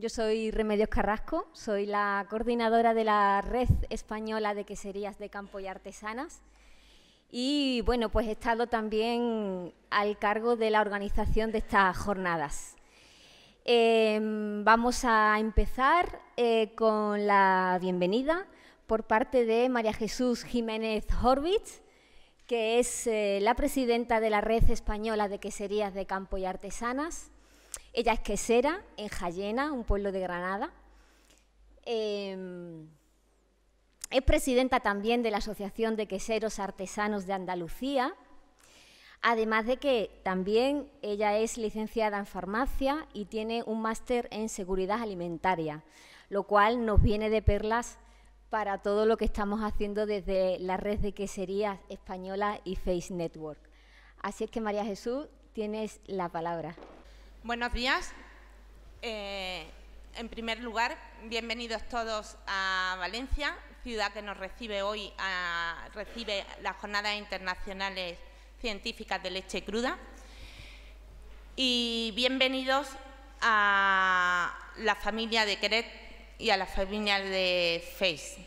Yo soy Remedios Carrasco, soy la coordinadora de la Red Española de Queserías de Campo y Artesanas. Y bueno, pues he estado también al cargo de la organización de estas jornadas. Em, vamos a empezar eh, con la bienvenida por parte de María Jesús Jiménez Horvitz, que es eh, la presidenta de la Red Española de Queserías de Campo y Artesanas. Ella es quesera en Jayena, un pueblo de Granada. Em, es presidenta también de la Asociación de Queseros Artesanos de Andalucía, además de que también ella es licenciada en farmacia y tiene un máster en seguridad alimentaria, lo cual nos viene de perlas para todo lo que estamos haciendo desde la red de queserías española y Face Network. Así es que María Jesús, tienes la palabra. Buenos días. Eh, en primer lugar, bienvenidos todos a Valencia, ciudad que nos recibe hoy, a, recibe las Jornadas Internacionales Científicas de Leche Cruda. Y bienvenidos a la familia de Queret y a la familia de FACE.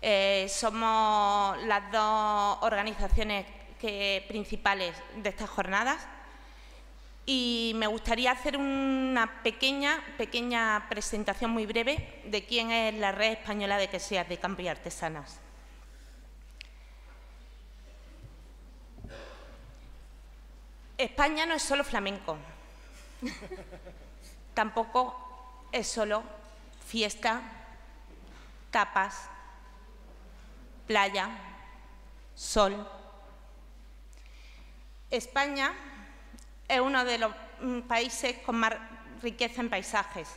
Eh, somos las dos organizaciones principales de estas jornadas y me gustaría hacer una pequeña, pequeña presentación muy breve de quién es la Red Española de seas de Campo Artesanas. España no es solo flamenco, tampoco es solo fiesta, tapas, playa, sol. España es uno de los mm, países con más riqueza en paisajes,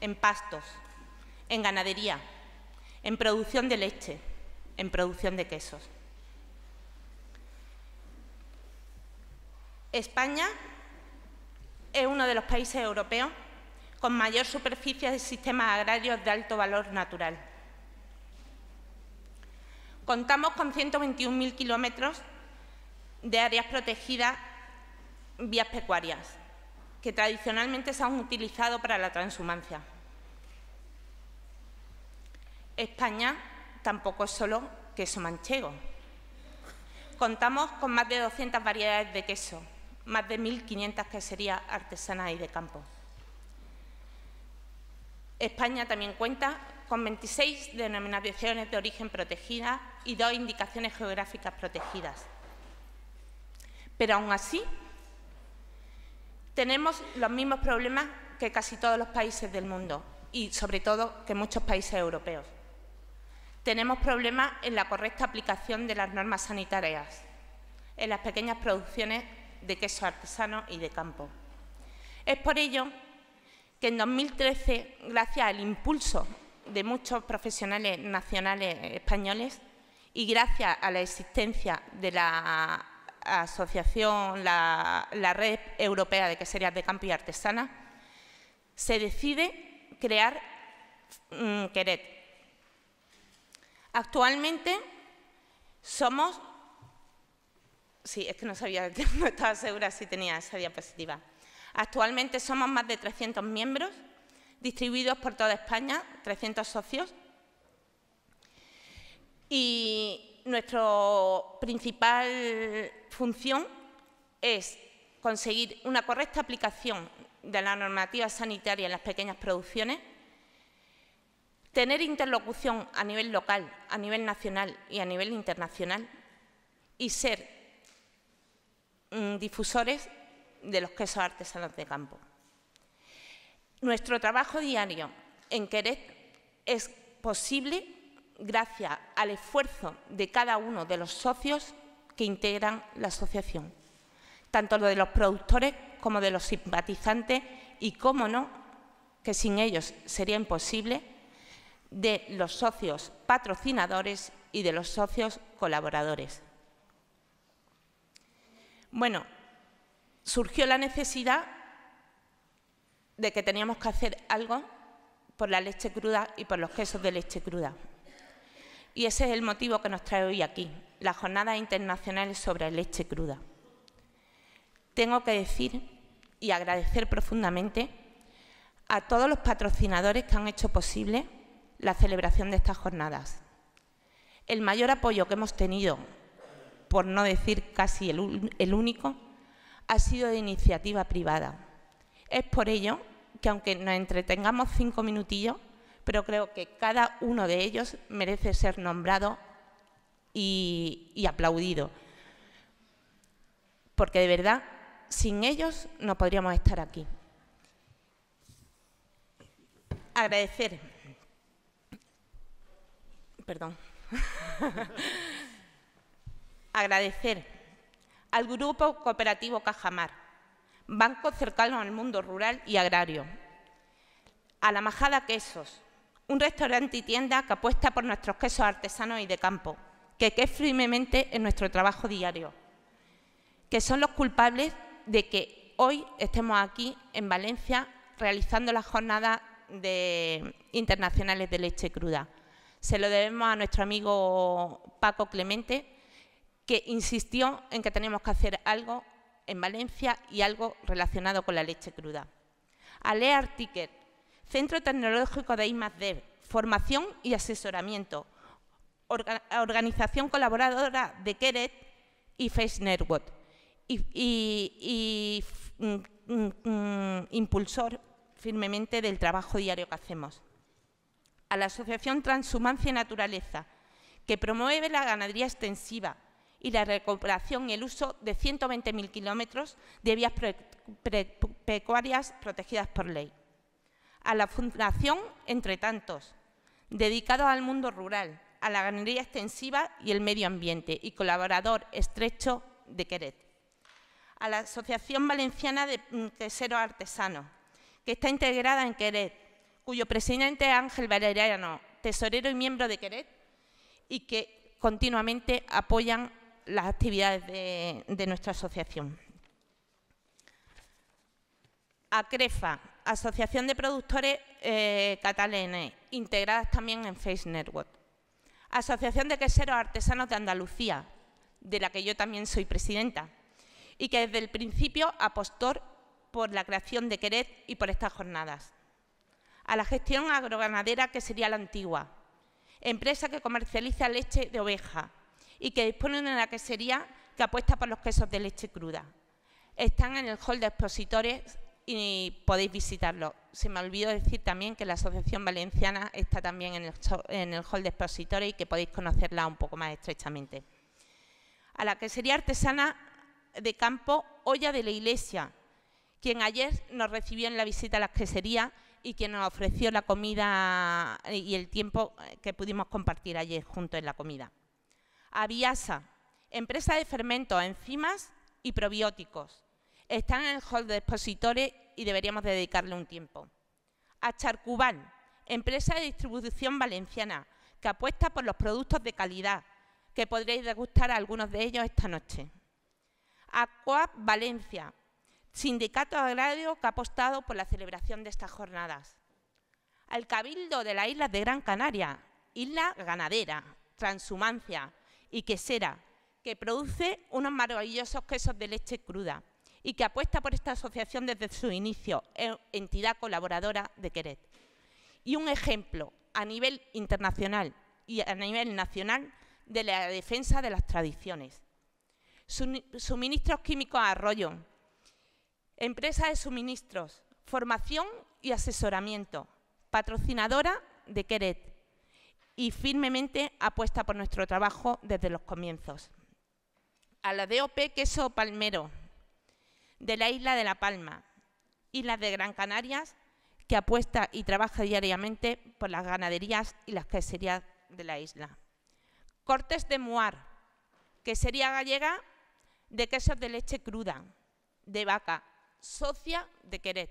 en pastos, en ganadería, en producción de leche, en producción de quesos. España es uno de los países europeos con mayor superficie de sistemas agrarios de alto valor natural. Contamos con 121.000 kilómetros de áreas protegidas vías pecuarias, que tradicionalmente se han utilizado para la transhumancia. España tampoco es solo queso manchego. Contamos con más de 200 variedades de queso, más de 1.500 queserías artesanas y de campo. España también cuenta con 26 denominaciones de origen protegidas y dos indicaciones geográficas protegidas. Pero aún así, tenemos los mismos problemas que casi todos los países del mundo y, sobre todo, que muchos países europeos. Tenemos problemas en la correcta aplicación de las normas sanitarias, en las pequeñas producciones de queso artesano y de campo. Es por ello que en 2013, gracias al impulso de muchos profesionales nacionales españoles y gracias a la existencia de la asociación, la, Red Europea de Queserías de Campo y artesana, se decide crear mm, Queret. Actualmente somos... Sí, es que no sabía, no estaba segura si tenía esa diapositiva. Actualmente somos más de 300 miembros, distribuidos por toda España, 300 socios. Y nuestra principal función es conseguir una correcta aplicación de la normativa sanitaria en las pequeñas producciones, tener interlocución a nivel local, a nivel nacional y a nivel internacional y ser mm, difusores de los quesos artesanos de campo. Nuestro trabajo diario en Querét es posible gracias al esfuerzo de cada uno de los socios que integran la asociación, tanto los de los productores como de los simpatizantes y, cómo no, que sin ellos sería imposible, de los socios patrocinadores y de los socios colaboradores. Bueno, surgió la necesidad de que teníamos que hacer algo por la leche cruda y por los quesos de leche cruda. Y ese es el motivo que nos trae hoy aquí, la jornada internacional sobre Leche Cruda. Tengo que decir y agradecer profundamente a todos los patrocinadores que han hecho posible la celebración de estas jornadas. El mayor apoyo que hemos tenido, por no decir casi el, el único, ha sido de iniciativa privada. Es por ello que aunque nos entretengamos cinco minutillos, pero creo que cada uno de ellos merece ser nombrado y, aplaudido. Porque de verdad, sin ellos no podríamos estar aquí. Agradecer. Perdón. Agradecer al Grupo Cooperativo Cajamar, banco cercano al mundo rural y agrario, a la Majada Quesos, un restaurante y tienda que apuesta por nuestros quesos artesanos y de campo, que es firmemente en nuestro trabajo diario, que son los culpables de que hoy estemos aquí en Valencia realizando las jornadas de, internacionales de leche cruda. Se lo debemos a nuestro amigo Paco Clemente, que insistió en que tenemos que hacer algo en Valencia y algo relacionado con la leche cruda. A Centro Tecnológico de I+.D., formación y asesoramiento, organización colaboradora de Keret y Face Network, y, mm, mm, impulsor firmemente del trabajo diario que hacemos. A la Asociación Transhumancia y Naturaleza, que promueve la ganadería extensiva y la recuperación y el uso de 120.000 kilómetros de vías pecuarias protegidas por ley a la Fundación Entre Tantos, dedicado al mundo rural, a la ganadería extensiva y el medio ambiente, y colaborador estrecho de Queret. A la Asociación Valenciana de Teseros mm, Artesanos, que está integrada en Queret, cuyo presidente es Ángel Valeriano, tesorero y miembro de Queret, y que continuamente apoyan las actividades de, de nuestra asociación. A CREFA, Asociación de Productores eh, Catalanes, integradas también en Face Network. Asociación de Queseros Artesanos de Andalucía, de la que yo también soy presidenta, y que desde el principio apostó por la creación de Queret y por estas jornadas. A la gestión agroganadera, que sería la antigua, empresa que comercializa leche de oveja y que dispone de una quesería que apuesta por los quesos de leche cruda. Están en el hall de expositores y podéis visitarlo. Se me olvidó decir también que la Asociación Valenciana está también en el, hall de expositores y que podéis conocerla un poco más estrechamente. A la que sería artesana de campo Olla de la Iglesia, quien ayer nos recibió en la visita a la quesería y quien nos ofreció la comida y el tiempo que pudimos compartir ayer juntos en la comida. Aviasa, empresa de fermentos, enzimas y probióticos están en el hall de expositores y deberíamos dedicarle un tiempo. A Charcubal, empresa de distribución valenciana, que apuesta por los productos de calidad, que podréis degustar a algunos de ellos esta noche. A Coap Valencia, sindicato agrario que ha apostado por la celebración de estas jornadas. Al Cabildo de las Islas de Gran Canaria, isla ganadera, transhumancia y quesera, que produce unos maravillosos quesos de leche cruda y que apuesta por esta asociación desde su inicio, e, entidad colaboradora de Queret. Y un ejemplo a nivel internacional y a nivel nacional de la defensa de las tradiciones. Suministros químicos arroyo, empresa de suministros, formación y asesoramiento, patrocinadora de Queret y firmemente apuesta por nuestro trabajo desde los comienzos. A la DOP Queso Palmero, de la isla de La Palma, islas de Gran Canarias, que apuesta y trabaja diariamente por las ganaderías y las queserías de la isla. Cortes de Muar, sería gallega de quesos de leche cruda, de vaca, socia de Queret.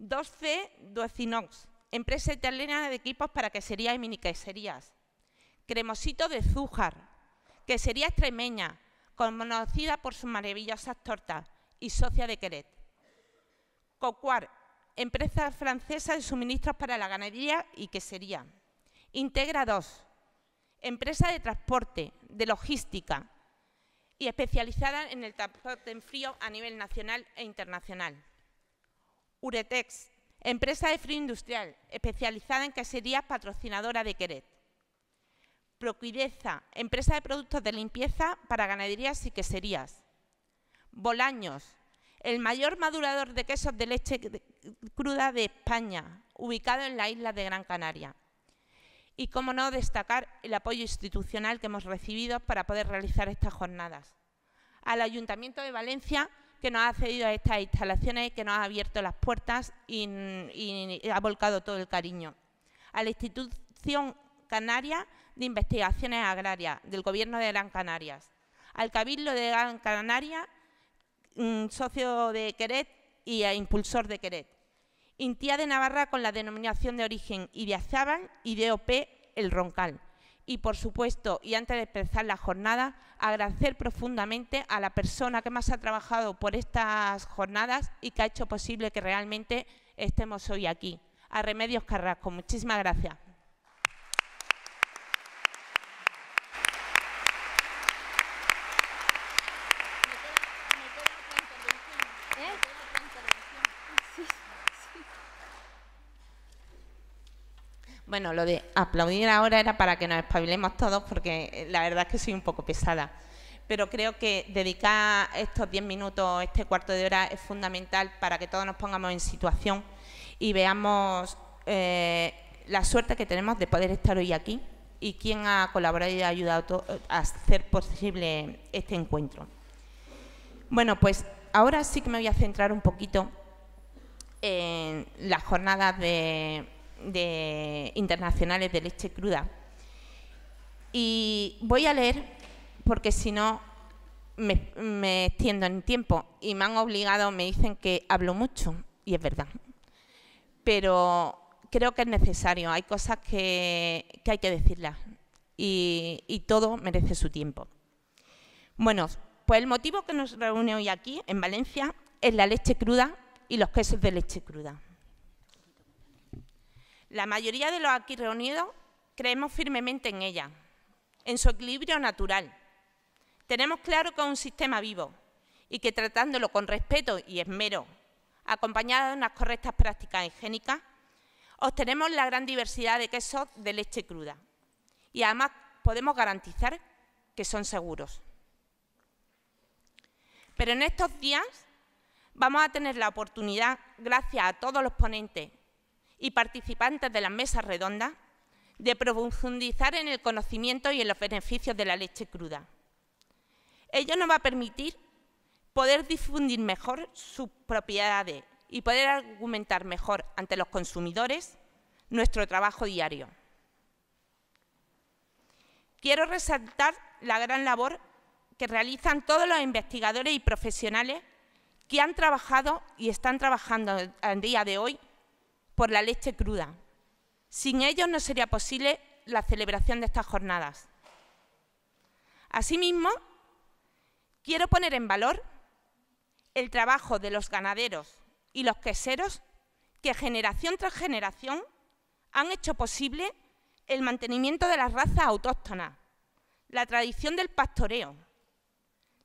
2C Duecinox, empresa italiana de equipos para queserías y mini queserías. Cremosito de Zújar, sería extremeña, conocida por sus maravillosas tortas y socia de Queret. Cocuar, empresa francesa de suministros para la ganadería y quesería. Integra 2, empresa de transporte, de logística y especializada en el transporte en frío a nivel nacional e internacional. Uretex, empresa de frío industrial, especializada en quesería patrocinadora de Queret. Procuideza, empresa de productos de limpieza para ganaderías y queserías. Bolaños, el mayor madurador de quesos de leche cruda de España, ubicado en la isla de Gran Canaria. Y, cómo no, destacar el apoyo institucional que hemos recibido para poder realizar estas jornadas. Al Ayuntamiento de Valencia, que nos ha cedido a estas instalaciones y que nos ha abierto las puertas y ha volcado todo el cariño. A la institución canaria de Investigaciones Agrarias del Gobierno de Gran Canarias, al Cabildo de Gran Canaria, mm, socio de Queret y eh, impulsor de Queret, Intía de Navarra con la denominación de origen Idiazábal y DOP El Roncal. Y, por supuesto, y antes de empezar la jornada, agradecer profundamente a la persona que más ha trabajado por estas jornadas y que ha hecho posible que realmente estemos hoy aquí. A Remedios Carrasco, muchísimas gracias. Bueno, lo de aplaudir ahora era para que nos espabilemos todos, porque eh, la verdad es que soy un poco pesada. Pero creo que dedicar estos 10 minutos, este cuarto de hora, es fundamental para que todos nos pongamos en situación y veamos eh, la suerte que tenemos de poder estar hoy aquí y quién ha colaborado y ha ayudado eh, a hacer posible este encuentro. Bueno, pues ahora sí que me voy a centrar un poquito en las jornadas de de, internacionales de leche cruda. Y voy a leer, porque si no me, extiendo en tiempo y me han obligado, me dicen que hablo mucho, y es verdad. Pero creo que es necesario, hay cosas que, hay que decirlas y, y todo merece su tiempo. Bueno, pues el motivo que nos reúne hoy aquí, en Valencia, es la leche cruda y los quesos de leche cruda. La mayoría de los aquí reunidos creemos firmemente en ella, en su equilibrio natural. Tenemos claro que es un sistema vivo y que tratándolo con respeto y esmero, acompañado de unas correctas prácticas higiénicas, obtenemos la gran diversidad de quesos de leche cruda y además podemos garantizar que son seguros. Pero en estos días vamos a tener la oportunidad, gracias a todos los ponentes y participantes de las mesas redondas de profundizar en el conocimiento y en los beneficios de la leche cruda. Ello nos va a permitir poder difundir mejor sus propiedades y poder argumentar mejor ante los consumidores nuestro trabajo diario. Quiero resaltar la gran labor que realizan todos los investigadores y profesionales que han trabajado y están trabajando al día de hoy por la leche cruda. Sin ellos no sería posible la celebración de estas jornadas. Asimismo, quiero poner en valor el trabajo de los ganaderos y los queseros que generación tras generación han hecho posible el mantenimiento de las razas autóctonas, la tradición del pastoreo,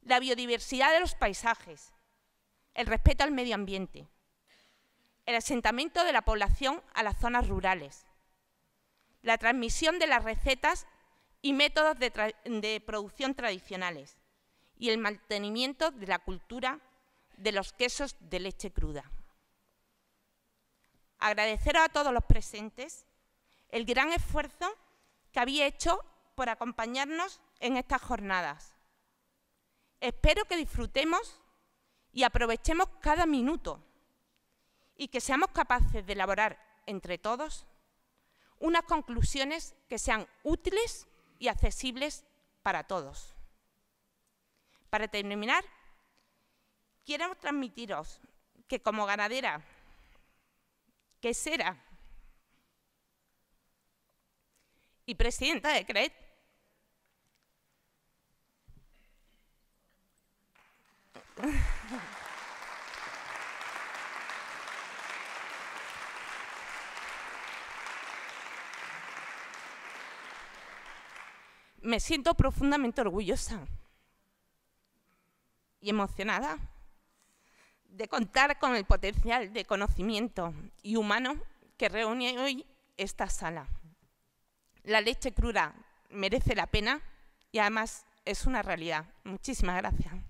la biodiversidad de los paisajes, el respeto al medio ambiente el asentamiento de la población a las zonas rurales, la transmisión de las recetas y métodos de, producción tradicionales y el mantenimiento de la cultura de los quesos de leche cruda. Agradecer a todos los presentes el gran esfuerzo que había hecho por acompañarnos en estas jornadas. Espero que disfrutemos y aprovechemos cada minuto y que seamos capaces de elaborar entre todos unas conclusiones que sean útiles y accesibles para todos. Para terminar, quiero transmitiros que como ganadera que será y presidenta de CRED, me siento profundamente orgullosa y emocionada de contar con el potencial de conocimiento y humano que reúne hoy esta sala. La leche cruda merece la pena y además es una realidad. Muchísimas gracias.